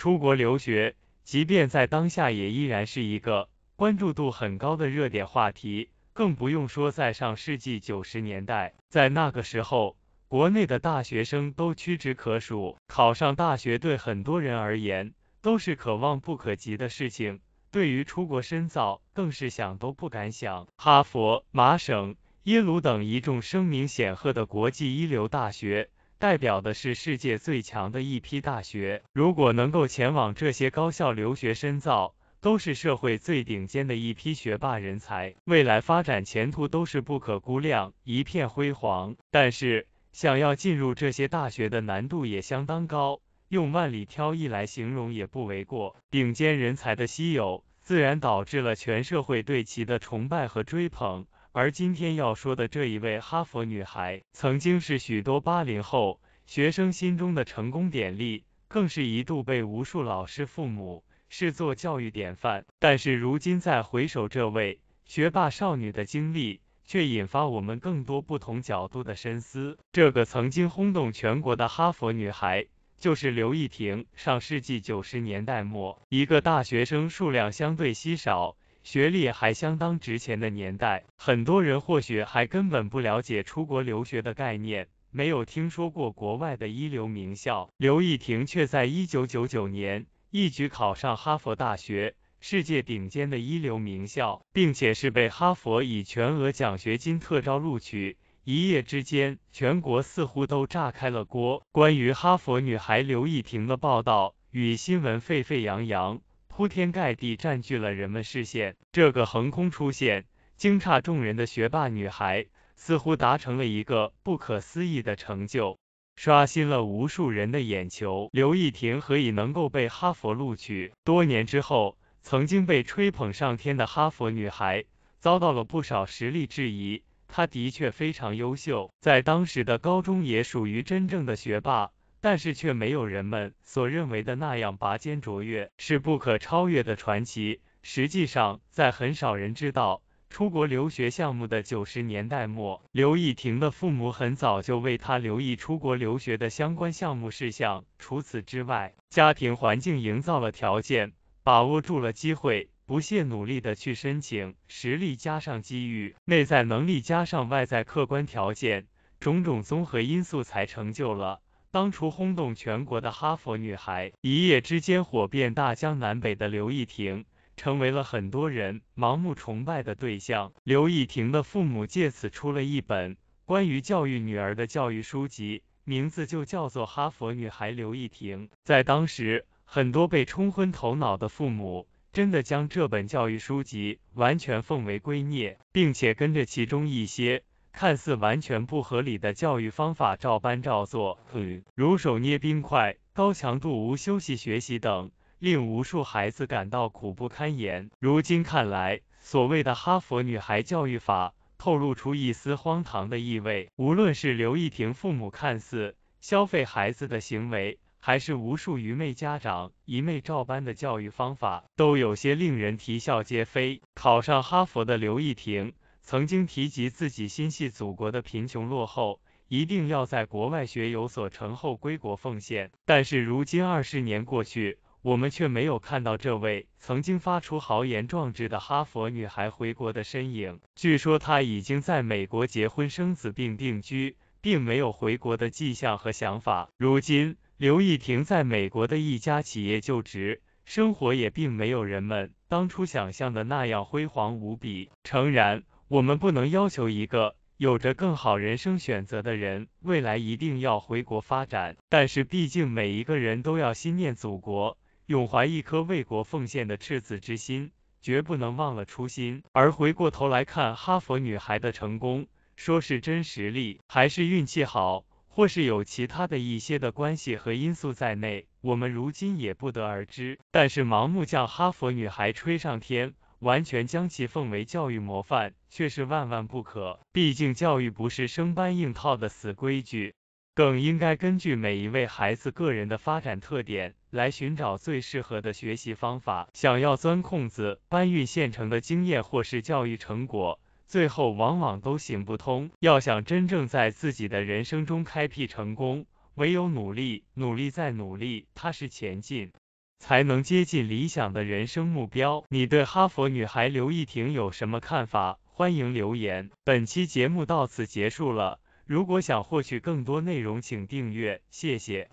出国留学，即便在当下也依然是一个关注度很高的热点话题，更不用说在上世纪九十年代，在那个时候，国内的大学生都屈指可数，考上大学对很多人而言都是可望不可及的事情，对于出国深造更是想都不敢想。哈佛、麻省、耶鲁等一众声名显赫的国际一流大学。代表的是世界最强的一批大学，如果能够前往这些高校留学深造，都是社会最顶尖的一批学霸人才，未来发展前途都是不可估量，一片辉煌。但是，想要进入这些大学的难度也相当高，用万里挑一来形容也不为过。顶尖人才的稀有，自然导致了全社会对其的崇拜和追捧。而今天要说的这一位哈佛女孩，曾经是许多八零后学生心中的成功典例，更是一度被无数老师、父母视作教育典范。但是如今再回首这位学霸少女的经历，却引发我们更多不同角度的深思。这个曾经轰动全国的哈佛女孩，就是刘亦婷。上世纪九十年代末，一个大学生数量相对稀少。学历还相当值钱的年代，很多人或许还根本不了解出国留学的概念，没有听说过国外的一流名校。刘亦婷却在一九九九年一举考上哈佛大学，世界顶尖的一流名校，并且是被哈佛以全额奖学金特招录取。一夜之间，全国似乎都炸开了锅，关于哈佛女孩刘亦婷的报道与新闻沸沸扬扬。铺天盖地占据了人们视线，这个横空出现、惊诧众人的学霸女孩，似乎达成了一个不可思议的成就，刷新了无数人的眼球。刘亦婷何以能够被哈佛录取？多年之后，曾经被吹捧上天的哈佛女孩，遭到了不少实力质疑。她的确非常优秀，在当时的高中也属于真正的学霸。但是却没有人们所认为的那样拔尖卓越，是不可超越的传奇。实际上，在很少人知道出国留学项目的九十年代末，刘亦婷的父母很早就为她留意出国留学的相关项目事项。除此之外，家庭环境营造了条件，把握住了机会，不懈努力的去申请，实力加上机遇，内在能力加上外在客观条件，种种综合因素才成就了。当初轰动全国的哈佛女孩，一夜之间火遍大江南北的刘亦婷，成为了很多人盲目崇拜的对象。刘亦婷的父母借此出了一本关于教育女儿的教育书籍，名字就叫做《哈佛女孩刘亦婷》。在当时，很多被冲昏头脑的父母，真的将这本教育书籍完全奉为圭臬，并且跟着其中一些。看似完全不合理的教育方法照搬照做，如手捏冰块、高强度无休息学习等，令无数孩子感到苦不堪言。如今看来，所谓的哈佛女孩教育法透露出一丝荒唐的意味。无论是刘亦婷父母看似消费孩子的行为，还是无数愚昧家长一昧照搬的教育方法，都有些令人啼笑皆非。考上哈佛的刘亦婷。曾经提及自己心系祖国的贫穷落后，一定要在国外学有所成后归国奉献。但是如今二十年过去，我们却没有看到这位曾经发出豪言壮志的哈佛女孩回国的身影。据说她已经在美国结婚生子并定居，并没有回国的迹象和想法。如今，刘亦婷在美国的一家企业就职，生活也并没有人们当初想象的那样辉煌无比。诚然。我们不能要求一个有着更好人生选择的人，未来一定要回国发展。但是毕竟每一个人都要心念祖国，永怀一颗为国奉献的赤子之心，绝不能忘了初心。而回过头来看哈佛女孩的成功，说是真实力，还是运气好，或是有其他的一些的关系和因素在内，我们如今也不得而知。但是盲目将哈佛女孩吹上天。完全将其奉为教育模范，却是万万不可。毕竟教育不是生搬硬套的死规矩，更应该根据每一位孩子个人的发展特点来寻找最适合的学习方法。想要钻空子、搬运现成的经验或是教育成果，最后往往都行不通。要想真正在自己的人生中开辟成功，唯有努力、努力再努力，踏实前进。才能接近理想的人生目标。你对哈佛女孩刘亦婷有什么看法？欢迎留言。本期节目到此结束了，如果想获取更多内容，请订阅，谢谢。